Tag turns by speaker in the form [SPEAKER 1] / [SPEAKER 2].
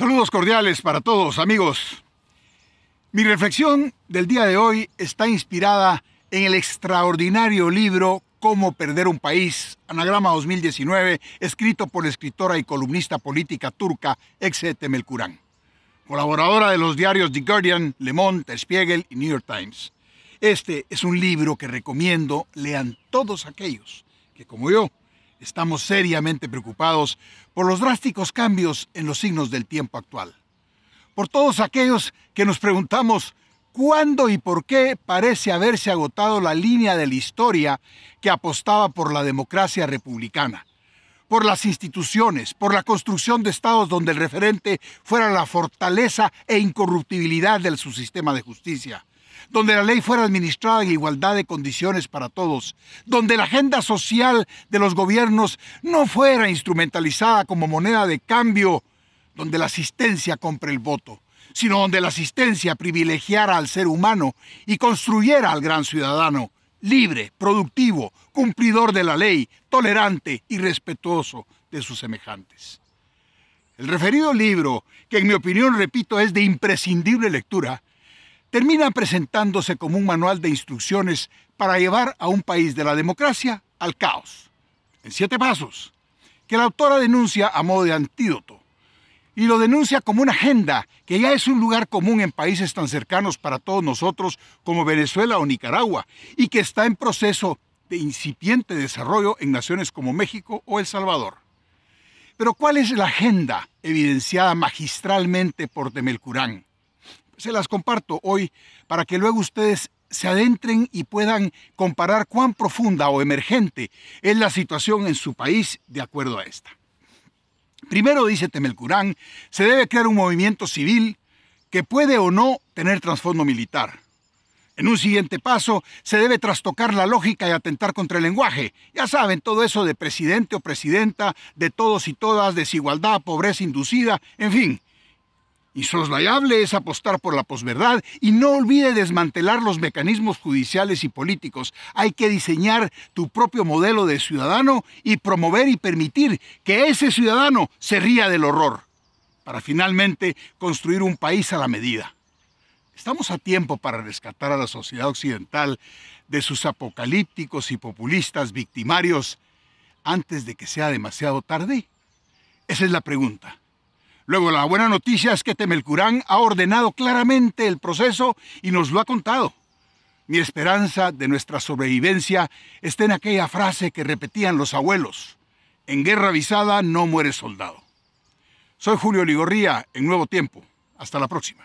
[SPEAKER 1] Saludos cordiales para todos amigos. Mi reflexión del día de hoy está inspirada en el extraordinario libro Cómo perder un país, Anagrama 2019, escrito por la escritora y columnista política turca Exete Melkuran, colaboradora de los diarios The Guardian, Le Monde, Der Spiegel y New York Times. Este es un libro que recomiendo lean todos aquellos que, como yo, estamos seriamente preocupados por los drásticos cambios en los signos del tiempo actual. Por todos aquellos que nos preguntamos cuándo y por qué parece haberse agotado la línea de la historia que apostaba por la democracia republicana, por las instituciones, por la construcción de estados donde el referente fuera la fortaleza e incorruptibilidad de su sistema de justicia donde la ley fuera administrada en igualdad de condiciones para todos, donde la agenda social de los gobiernos no fuera instrumentalizada como moneda de cambio, donde la asistencia compre el voto, sino donde la asistencia privilegiara al ser humano y construyera al gran ciudadano, libre, productivo, cumplidor de la ley, tolerante y respetuoso de sus semejantes. El referido libro, que en mi opinión, repito, es de imprescindible lectura, termina presentándose como un manual de instrucciones para llevar a un país de la democracia al caos, en siete pasos, que la autora denuncia a modo de antídoto, y lo denuncia como una agenda que ya es un lugar común en países tan cercanos para todos nosotros como Venezuela o Nicaragua, y que está en proceso de incipiente desarrollo en naciones como México o El Salvador. Pero ¿cuál es la agenda evidenciada magistralmente por Temelcurán? se las comparto hoy para que luego ustedes se adentren y puedan comparar cuán profunda o emergente es la situación en su país de acuerdo a esta. Primero, dice Temelcurán, se debe crear un movimiento civil que puede o no tener trasfondo militar. En un siguiente paso, se debe trastocar la lógica y atentar contra el lenguaje. Ya saben, todo eso de presidente o presidenta, de todos y todas, desigualdad, pobreza inducida, en fin, y soslayable es apostar por la posverdad y no olvide desmantelar los mecanismos judiciales y políticos. Hay que diseñar tu propio modelo de ciudadano y promover y permitir que ese ciudadano se ría del horror para finalmente construir un país a la medida. Estamos a tiempo para rescatar a la sociedad occidental de sus apocalípticos y populistas victimarios antes de que sea demasiado tarde. Esa es la pregunta. Luego, la buena noticia es que Temelcurán ha ordenado claramente el proceso y nos lo ha contado. Mi esperanza de nuestra sobrevivencia está en aquella frase que repetían los abuelos. En guerra avisada no muere soldado. Soy Julio Ligorría en Nuevo Tiempo. Hasta la próxima.